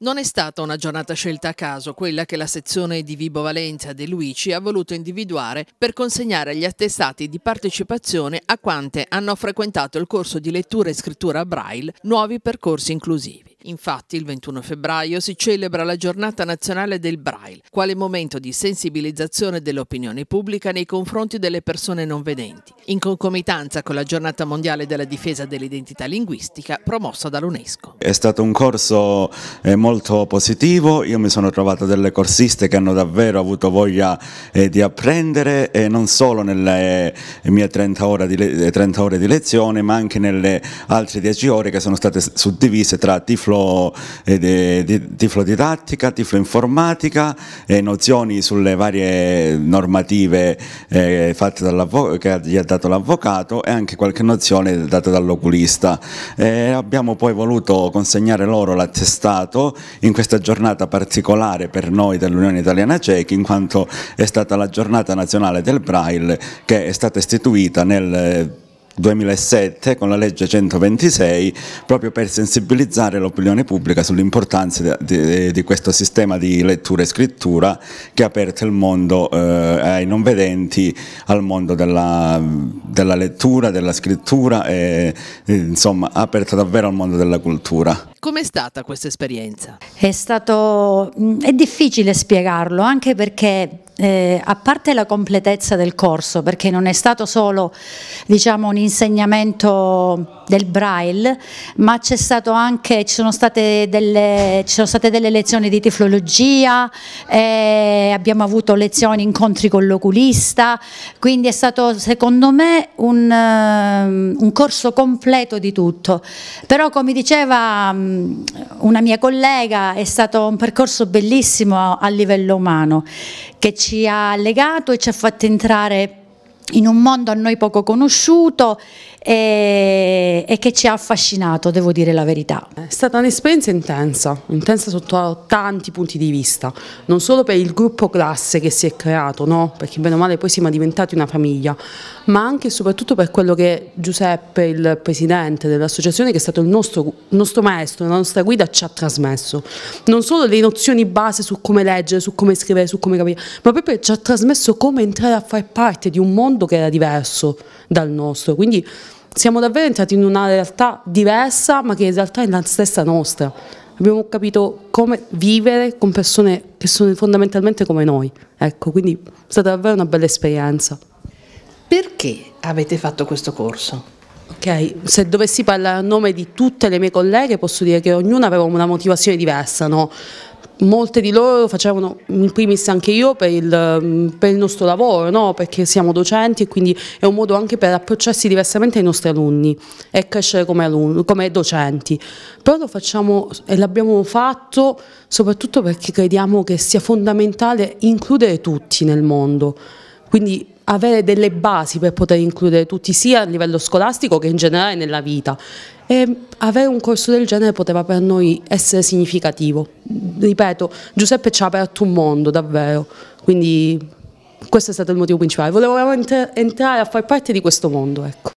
Non è stata una giornata scelta a caso quella che la sezione di Vibo Valenza De Luigi ha voluto individuare per consegnare agli attestati di partecipazione a quante hanno frequentato il corso di lettura e scrittura braille nuovi percorsi inclusivi. Infatti il 21 febbraio si celebra la giornata nazionale del Braille, quale momento di sensibilizzazione dell'opinione pubblica nei confronti delle persone non vedenti, in concomitanza con la giornata mondiale della difesa dell'identità linguistica promossa dall'UNESCO. È stato un corso eh, molto positivo, io mi sono trovato delle corsiste che hanno davvero avuto voglia eh, di apprendere e eh, non solo nelle mie 30 ore di, 30 ore di lezione ma anche nelle altre 10 ore che sono state suddivise tra tiflo tiflo, eh, di, tiflo didattica, tiflo informatica, e nozioni sulle varie normative eh, che gli ha dato l'avvocato e anche qualche nozione data dall'oculista. Eh, abbiamo poi voluto consegnare loro l'attestato in questa giornata particolare per noi dell'Unione Italiana Cechi in quanto è stata la giornata nazionale del Braille che è stata istituita nel 2007 con la legge 126 proprio per sensibilizzare l'opinione pubblica sull'importanza di, di, di, questo sistema di lettura e scrittura che ha aperto il mondo eh, ai non vedenti al mondo della, della lettura, della scrittura e eh, insomma ha aperto davvero al mondo della cultura. Com'è stata questa esperienza? È stato mm, è difficile spiegarlo anche perché eh, a parte la completezza del corso, perché non è stato solo diciamo, un insegnamento del braille, ma c'è stato anche, ci sono state delle, sono state delle lezioni di tiflologia, eh, abbiamo avuto lezioni, incontri con l'oculista, quindi è stato secondo me un, eh, un, corso completo di tutto. Però come diceva mm, una mia collega è stato un percorso bellissimo a, a livello umano che ci ha legato e ci ha fatto entrare in un mondo a noi poco conosciuto e, e, che ci ha affascinato, devo dire la verità. È stata un'esperienza intensa, intensa sotto tanti punti di vista, non solo per il gruppo classe che si è creato, no? perché bene o male poi siamo diventati una famiglia, ma anche e soprattutto per quello che Giuseppe, il presidente dell'associazione, che è stato il nostro, il nostro maestro, la nostra guida, ci ha trasmesso. Non solo le nozioni base su come leggere, su come scrivere, su come capire, ma proprio ci ha trasmesso come entrare a far parte di un mondo mondo che era diverso dal nostro, quindi siamo davvero entrati in una realtà diversa ma che in realtà è la stessa nostra. Abbiamo capito come vivere con persone che sono fondamentalmente come noi, ecco, quindi è stata davvero una bella esperienza. Perché avete fatto questo corso? Ok, se dovessi parlare a nome di tutte le mie colleghe posso dire che ognuna aveva una motivazione diversa, no? molte di loro facevano in primis anche io per il, per il nostro lavoro, no? perché siamo docenti e quindi è un modo anche per approcciarsi diversamente ai nostri alunni e crescere come, alunni, come docenti, però lo facciamo e l'abbiamo fatto soprattutto perché crediamo che sia fondamentale includere tutti nel mondo, quindi avere delle basi per poter includere tutti sia a livello scolastico che in generale nella vita e avere un corso del genere poteva per noi essere significativo. Ripeto, Giuseppe ci ha aperto un mondo davvero, quindi questo è stato il motivo principale, volevo veramente entrare a far parte di questo mondo. Ecco.